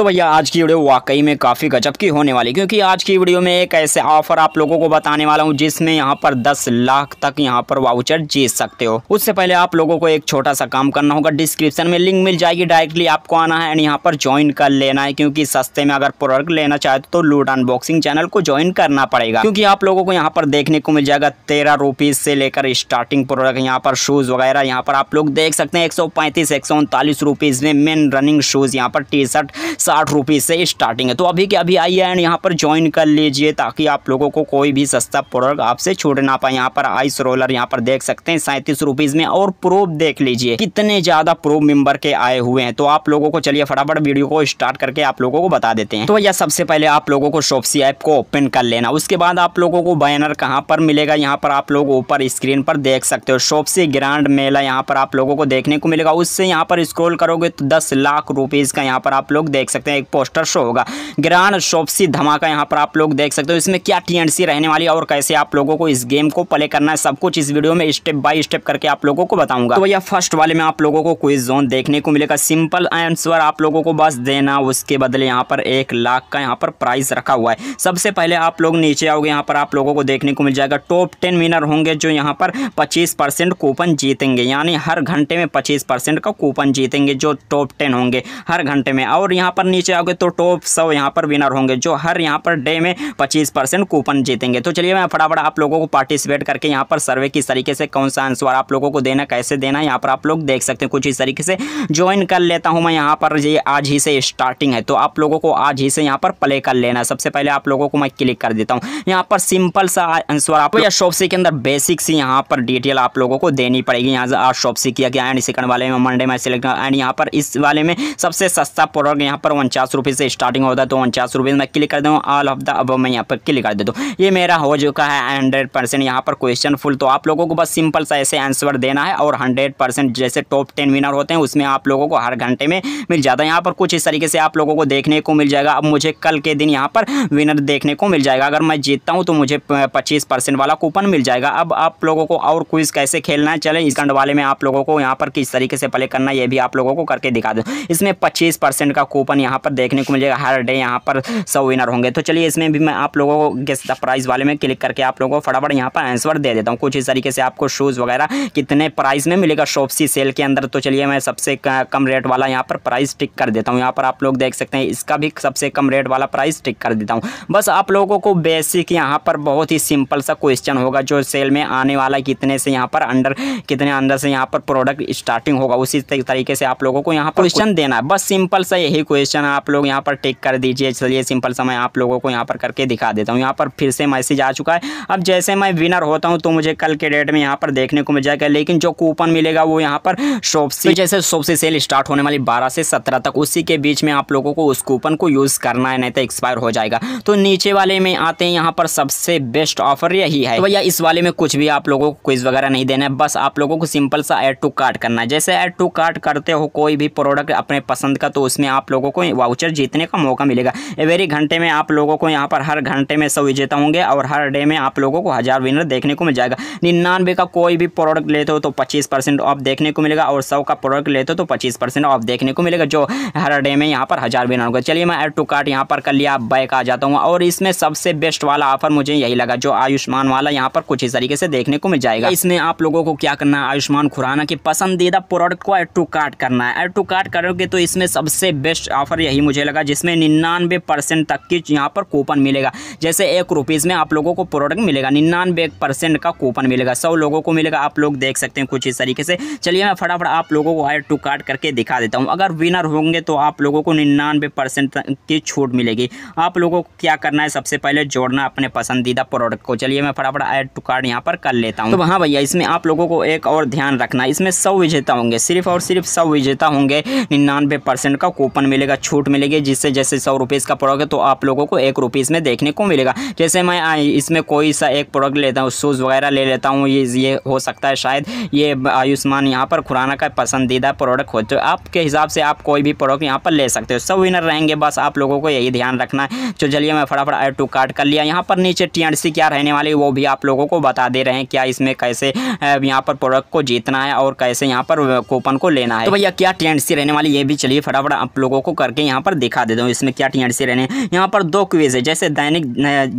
तो भैया आज की वीडियो वाकई में काफ़ी गजब की होने वाली क्योंकि आज की वीडियो में एक ऐसे ऑफर आप लोगों को बताने वाला हूँ जिसमें यहाँ पर 10 लाख तक यहाँ पर वाउचर जीत सकते हो उससे पहले आप लोगों को एक छोटा सा काम करना होगा डिस्क्रिप्शन में लिंक मिल जाएगी डायरेक्टली आपको आना है एंड यहाँ पर ज्वाइन कर लेना है क्योंकि सस्ते में अगर प्रोडक्ट लेना चाहते तो लूट अनबॉक्सिंग चैनल को ज्वाइन करना पड़ेगा क्योंकि आप लोगों को यहाँ पर देखने को मिल जाएगा तेरह रुपीज से लेकर स्टार्टिंग प्रोडक्ट यहाँ पर शूज वगैरह यहाँ पर आप लोग देख सकते हैं एक सौ पैंतीस में मेन रनिंग शूज यहाँ पर टी शर्ट साठ रुपये से स्टार्टिंग है तो अभी के अभी आइए एंड यहाँ पर ज्वाइन कर लीजिए ताकि आप लोगों को कोई भी सस्ता प्रोडक्ट आपसे छूट ना पाए यहाँ पर आइस रोलर यहाँ पर देख सकते हैं सैंतीस रुपीज़ में और प्रोब देख लीजिए कितने ज़्यादा प्रोब मेम्बर के आए हुए हैं तो आप लोगों को चलिए फटाफट वीडियो को स्टार्ट करके आप लोगों को बता देते हैं तो भैया सबसे पहले आप लोगों को शॉपसी ऐप को ओपन कर लेना उसके बाद आप लोगों को बैनर कहाँ पर मिलेगा यहाँ पर आप लोग ऊपर स्क्रीन पर देख सकते हो शॉपसी ग्रांड मेला यहाँ पर आप लोगों को देखने को मिलेगा उससे यहाँ पर स्क्रोल करोगे तो दस लाख रुपीज़ का यहाँ पर आप लोग देख सकते सकते हैं एक पोस्टर शो होगा ग्रांड शोपसी धमाका यहाँ पर आप लोग देख सकते हो इसमें क्या टी रहने वाली है और कैसे आप लोगों को इस गेम को प्ले करना है सब कुछ इस वीडियो में स्टेप बाय स्टेप करके आप लोगों को बताऊंगा तो भैया फर्स्ट वाले में आप लोगों को क्विज जोन देखने को मिलेगा सिंपल आंसर आप लोगों को बस देना उसके बदले यहाँ पर एक लाख का यहाँ पर प्राइस रखा हुआ है सबसे पहले आप लोग नीचे आओगे यहाँ पर आप लोगों को देखने को मिल जाएगा टॉप टेन विनर होंगे जो यहाँ पर पच्चीस परसेंट कूपन जीतेंगे यानी हर घंटे में पच्चीस परसेंट का कूपन जीतेंगे जो टॉप टेन होंगे हर घंटे में और यहाँ पर नीचे आओगे तो टॉप सौ यहाँ पर विनर होंगे जो हर यहाँ पर डे में पच्चीस कूपन जीतेंगे तो चलिए मैं फटाफट आप लोगों को पार्टिसिपेट करके यहाँ पर सर्वे किस तरीके से कौन सा आंसर आप लोगों को देना कैसे देना यहाँ पर आप लोग देख सकते हैं कुछ इस तरीके से ज्वाइन कर लेता हूँ मैं यहाँ पर ये आज ही से स्टार्टिंग है तो आप लोगों को आज ही से यहाँ पर प्ले कर लेना सबसे पहले आप लोगों को मैं क्लिक कर देता हूँ यहाँ पर सिंपल सा आंसर आप या शॉपसी के अंदर बेसिक सी यहाँ पर डिटेल आप लोगों को देनी पड़ेगी यहाँ आज शॉपसी किया गया एंड सेकंड वाले में मंडे में सिलेक्ट एंड यहाँ पर इस वाले में सबसे सस्ता प्रोडक्ट यहाँ पर पर उनचास रुपये से स्टार्टिंग होता है तो उनचास रुपये मैं क्लिक कर दूँ ऑल ऑफ द अब मैं यहाँ पर क्लिक कर देता हूँ ये मेरा हो चुका है हंड्रेड परसेंट यहाँ पर क्वेश्चन फुल तो आप लोगों को बस सिंपल सा ऐसे आंसर देना है और हंड्रेड परसेंट जैसे टॉप टेन विनर होते हैं उसमें आप लोगों को हर घंटे में मिल जाता है यहाँ पर कुछ इस तरीके से आप लोगों को देखने को मिल जाएगा अब मुझे कल के दिन यहाँ पर विनर देखने को मिल जाएगा अगर मैं जीतता हूँ तो मुझे पच्चीस वाला कूपन मिल जाएगा अब आप लोगों को और क्विज कैसे खेलना है चले इस गंड वाले में आप लोगों को यहाँ पर किस तरीके से प्ले करना है ये भी आप लोगों को करके दिखा दो इसमें पच्चीस का कूपन ऑप्शन यहाँ पर देखने को मिलेगा हर डे यहाँ पर सौ विनर होंगे तो चलिए इसमें भी मैं आप लोगों को गेस द प्राइस वाले में क्लिक करके आप लोगों को फटाफट यहाँ पर आंसर दे देता हूँ कुछ इस तरीके से आपको शूज़ वगैरह कितने प्राइस में मिलेगा शॉपसी सेल के अंदर तो चलिए मैं सबसे कम रेट वाला यहाँ पर प्राइस टिक कर देता हूँ यहाँ पर आप लोग देख सकते हैं इसका भी सबसे कम रेट वाला प्राइस टिक कर देता हूँ बस आप लोगों को बेसिक यहाँ पर बहुत ही सिंपल सा क्वेश्चन होगा जो सेल में आने वाला कितने से यहाँ पर अंडर कितने अंदर से यहाँ पर प्रोडक्ट स्टार्टिंग होगा उसी तरीके से आप लोगों को यहाँ पर क्वेश्चन देना है बस सिंपल सा यही क्वेश्चन क्वेश्चन आप लोग यहाँ पर टिक कर दीजिए चलिए सिंपल सा मैं आप लोगों को यहाँ पर करके दिखा देता हूँ यहाँ पर फिर से मैसेज आ चुका है अब जैसे मैं विनर होता हूँ तो मुझे कल के डेट में यहाँ पर देखने को मिल जाएगा लेकिन जो कूपन मिलेगा वो यहाँ पर शॉपसी तो जैसे शॉपसी सेल स्टार्ट होने वाली बारह से सत्रह तक उसी के बीच में आप लोगों को उस कूपन को यूज़ करना है नहीं तो एक्सपायर हो जाएगा तो नीचे वाले में आते हैं यहाँ पर सबसे बेस्ट ऑफर यही है तो भैया इस वाले में कुछ भी आप लोगों को क्विज वगैरह नहीं देना है बस आप लोगों को सिंपल सा एड टू कार्ट करना है जैसे एड टू कार्ट करते हो कोई भी प्रोडक्ट अपने पसंद का तो उसमें आप लोगों को आपको वाउचर जीतने का मौका मिलेगा एवरी घंटे में आप लोगों को यहाँ पर हर घंटे में सौ विजेता होंगे और हर डे में आप लोगों को हज़ार विनर देखने को मिल जाएगा निन्यानवे का कोई भी प्रोडक्ट लेते हो तो पच्चीस परसेंट ऑफ देखने को मिलेगा और सौ का प्रोडक्ट लेते हो तो पच्चीस परसेंट ऑफ देखने को मिलेगा जो हर डे में यहाँ पर हज़ार विनर होगा चलिए मैं एड टू कार्ट यहाँ पर कर लिया बैक आ जाता हूँ और इसमें सबसे बेस्ट वाला ऑफर मुझे यही लगा जो आयुष्मान वाला यहाँ पर कुछ इस तरीके से देखने को मिल जाएगा इसमें आप लोगों को क्या करना है आयुष्मान खुराना की पसंदीदा प्रोडक्ट को एड टू कार्ट करना है एड टू कार्ट करोगे तो इसमें सबसे बेस्ट ऑफर ऑफ़र यही मुझे लगा जिसमें निन्यानवे परसेंट तक की यहाँ पर कूपन मिलेगा जैसे एक रुपीज़ में आप लोगों को प्रोडक्ट मिलेगा निन्यानवे परसेंट का कूपन मिलेगा सौ लोगों को मिलेगा आप लोग देख सकते हैं कुछ इस तरीके से चलिए मैं फटाफट आप लोगों को एड टू कार्ड करके दिखा देता हूँ अगर विनर होंगे तो आप लोगों को निन्यानवे परसेंट की छूट मिलेगी आप लोगों को क्या करना है सबसे पहले जोड़ना अपने पसंदीदा प्रोडक्ट को चलिए मैं फटाफट एड टू कार्ड यहाँ पर कर लेता हूँ तो हाँ भैया इसमें आप लोगों को एक और ध्यान रखना इसमें सौ विजेता होंगे सिर्फ और सिर्फ सौ विजेता होंगे निन्यानवे परसेंट का कूपन मिलेगा छूट मिलेगी जिससे जैसे सौ रुपीज़ का प्रोडक्ट है तो आप लोगों को एक रुपीज़ में देखने को मिलेगा जैसे मैं इसमें कोई सा एक प्रोडक्ट लेता हूँ शूज़ वगैरह ले लेता हूँ ये ये हो सकता है शायद ये आयुष्मान यहाँ पर खुराना का पसंदीदा प्रोडक्ट हो तो आपके हिसाब से आप कोई भी प्रोडक्ट यहाँ पर ले सकते हो सब विनर रहेंगे बस आप लोगों को यही ध्यान रखना है तो चलिए मैं फटाफट एड टू कार्ड कर लिया यहाँ पर नीचे टी क्या रहने वाली वो भी आप लोगों को बता दे रहे हैं क्या इसमें कैसे यहाँ पर प्रोडक्ट को जीतना है और कैसे यहाँ पर कूपन को लेना है तो भैया क्या टी रहने वाली ये भी चलिए फटाफट आप लोगों को कर करके यहाँ पर दिखा देता हूँ इसमें क्या टी आर सी रहने यहाँ पर दो क्विज़ है जैसे दैनिक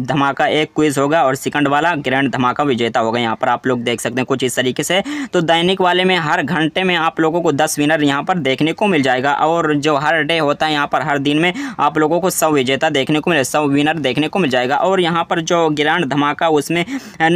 धमाका एक क्विज़ होगा और सेकंड वाला ग्रैंड धमाका विजेता होगा यहाँ पर आप लोग देख सकते हैं कुछ इस तरीके से तो दैनिक वाले में हर घंटे में आप लोगों को दस विनर यहाँ पर देखने को मिल जाएगा और जो हर डे होता है यहाँ पर हर दिन में आप लोगों को सौ विजेता देखने को मिले सौ विनर देखने को मिल जाएगा और यहाँ पर जो ग्रैंड धमाका उसमें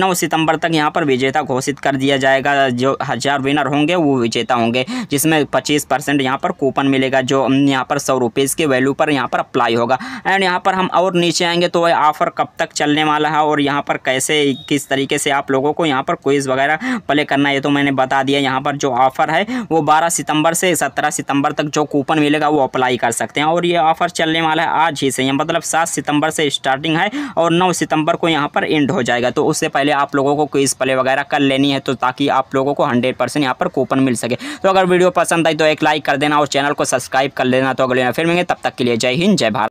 नौ सितंबर तक यहाँ पर विजेता घोषित कर दिया जाएगा जो हज़ार विनर होंगे वो विजेता होंगे जिसमें पच्चीस परसेंट यहाँ पर कूपन मिलेगा जो यहाँ पर सौ सौ रुपीज़ के वैल्यू पर यहाँ पर अप्लाई होगा एंड यहाँ पर हम और नीचे आएंगे तो ऑफ़र कब तक चलने वाला है और यहाँ पर कैसे किस तरीके से आप लोगों को यहाँ पर क्विज़ वगैरह प्ले करना है तो मैंने बता दिया यहाँ पर जो ऑफ़र है वो बारह सितंबर से सत्रह सितंबर तक जो कूपन मिलेगा वो अप्लाई कर सकते हैं और ये ऑफ़र चलने वाला है आज ही से मतलब सात सितंबर से स्टार्टिंग है और नौ सितंबर को यहाँ पर एंड हो जाएगा तो उससे पहले आप लोगों को क्विज़ प्ले वगैरह कर लेनी है तो ताकि आप लोगों को हंड्रेड परसेंट यहाँ पर कूपन मिल सके तो अगर वीडियो पसंद आई तो एक लाइक कर देना और चैनल को सब्सक्राइब कर लेना तो अगले फिर मिलेंगे तब तक के लिए जय हिंद जय भारत